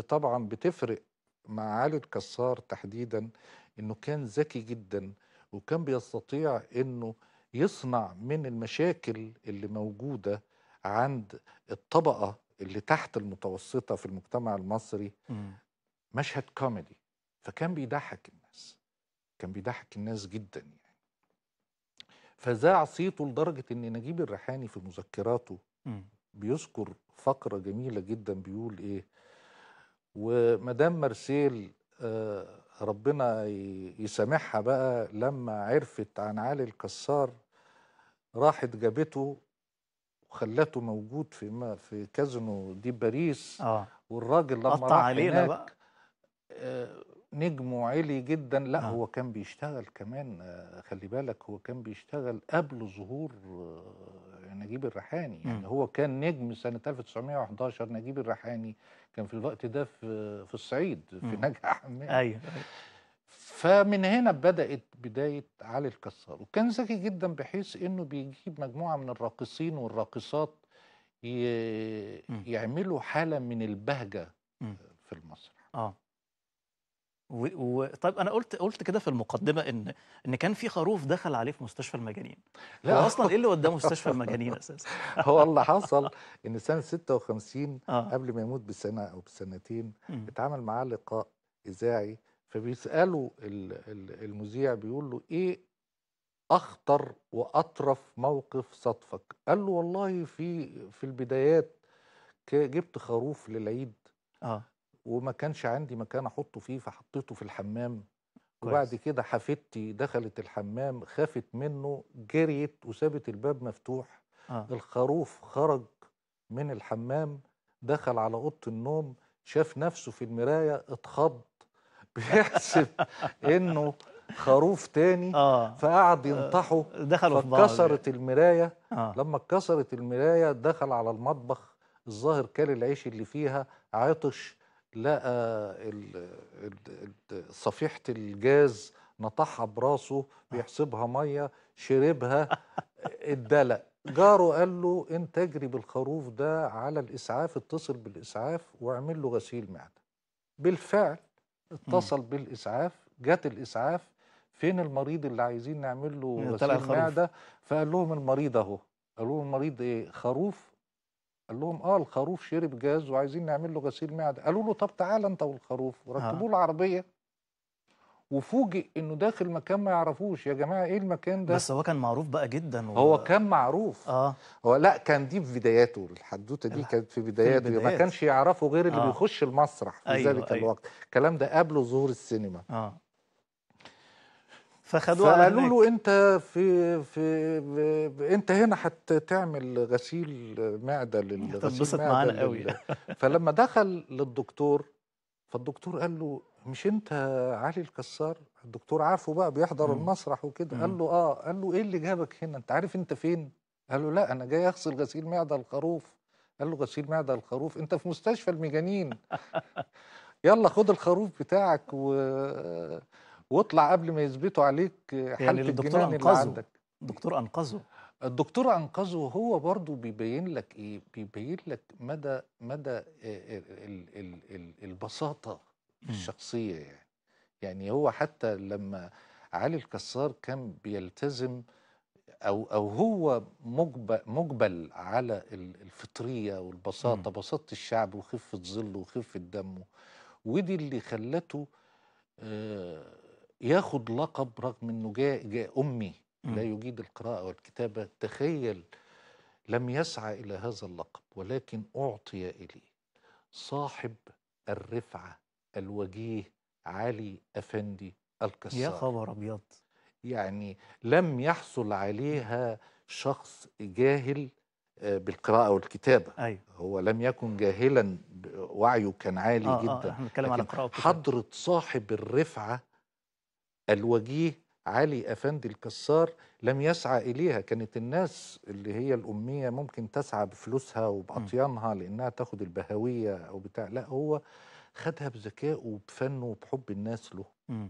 طبعا بتفرق مع علي الكسار تحديدا انه كان ذكي جدا وكان بيستطيع انه يصنع من المشاكل اللي موجوده عند الطبقه اللي تحت المتوسطه في المجتمع المصري مشهد كوميدي فكان بيضحك الناس كان بيضحك الناس جدا يعني فذاع صيته لدرجه ان نجيب الريحاني في مذكراته بيذكر فقره جميله جدا بيقول ايه ومدام مرسيل آه، ربنا يسامحها بقى لما عرفت عن علي الكسار راحت جابته وخلته موجود في ما في كازينو دي باريس آه. والراجل لما قطع راح علينا هناك بقى. آه، نجمه عالي جدا لا آه. هو كان بيشتغل كمان آه، خلي بالك هو كان بيشتغل قبل ظهور نجيب الريحاني يعني هو كان نجم سنة 1911 نجيب الريحاني كان في الوقت ده في في الصعيد في نجح حمام أيوه،, ايوه فمن هنا بدأت بداية علي الكسار وكان ذكي جدا بحيث انه بيجيب مجموعة من الراقصين والراقصات يعملوا حالة من البهجة في المسرح اه وطيب انا قلت قلت كده في المقدمه ان ان كان في خروف دخل عليه في مستشفى المجانين لا هو اصلا ايه اللي وداه مستشفى المجانين اساسا هو اللي حصل ان سنه 56 آه. قبل ما يموت بسنه او بسنتين اتعمل معاه لقاء اذاعي فبيساله المذيع بيقول له ايه اخطر واطرف موقف صدفك قال له والله في في البدايات جبت خروف للعيد آه. وما كانش عندي مكان احطه فيه فحطيته في الحمام كويس. وبعد كده حفيدتي دخلت الحمام خافت منه جريت وسابت الباب مفتوح آه. الخروف خرج من الحمام دخل على اوضه النوم شاف نفسه في المرايه اتخض بيحسب انه خروف تاني آه. فقعد آه، ينطحه دخلوا فكسرت المرايه آه. لما اتكسرت المرايه دخل على المطبخ الظاهر كان العيش اللي فيها عطش لقى صفيحة الجاز نطحها براسه بيحسبها مية شربها اتدلق جاره قال له انت اجري بالخروف ده على الاسعاف اتصل بالاسعاف واعمل له غسيل معده بالفعل اتصل بالاسعاف جت الاسعاف فين المريض اللي عايزين نعمل له غسيل معده فقال لهم المريض اهو قالوا لهم المريض ايه خروف قال لهم اه الخروف شرب جاز وعايزين نعمل له غسيل معده قالوا له طب تعالى انت والخروف وركبوا له آه. عربيه وفوجئ انه داخل مكان ما يعرفوش يا جماعه ايه المكان ده بس هو كان معروف بقى جدا و... هو كان معروف اه هو لا كان دي في بداياته الحدوته دي كانت في بداياته في ما كانش يعرفه غير اللي آه. بيخش المسرح في أيوة ذلك أيوة. الوقت الكلام ده قبل ظهور السينما اه فخدوها فقالوا له انت في, في انت هنا هتعمل غسيل معده للغسيل معانا قوي فلما دخل للدكتور فالدكتور قال له مش انت علي الكسار الدكتور عارفه بقى بيحضر مم. المسرح وكده قال له اه قال له ايه اللي جابك هنا انت عارف انت فين قال له لا انا جاي اغسل غسيل معده الخروف قال له غسيل معده الخروف انت في مستشفى المجانين يلا خد الخروف بتاعك و واطلع قبل ما يثبتوا عليك حاله يعني الدكتور أنقذه. اللي عندك الدكتور انقذه الدكتور انقذه هو برضه بيبين لك ايه بيبين لك مدى مدى آه، آه، البساطه الشخصيه يعني يعني هو حتى لما علي الكسار كان بيلتزم او او هو مجبل, مجبل على الفطريه والبساطه بساطه الشعب وخفه ظله وخفه دمه ودي اللي خلته آه ياخد لقب رغم انه جاء جاء امي لا يجيد القراءه والكتابه تخيل لم يسعى الى هذا اللقب ولكن اعطي اليه صاحب الرفعه الوجيه علي افندي الكسار يا خبر ابيض يعني لم يحصل عليها شخص جاهل آه، بالقراءة والكتابة أيوة. هو لم يكن جاهلا وعيه كان عالي آه, آه، جدا آه احنا بنتكلم على القراءة حضرة صاحب الرفعة الوجيه علي أفندي الكسار لم يسعى إليها كانت الناس اللي هي الأمية ممكن تسعى بفلوسها وبأطيانها لأنها تاخد البهوية أو بتاع لا هو خدها بذكائه وبفنه وبحب الناس له م.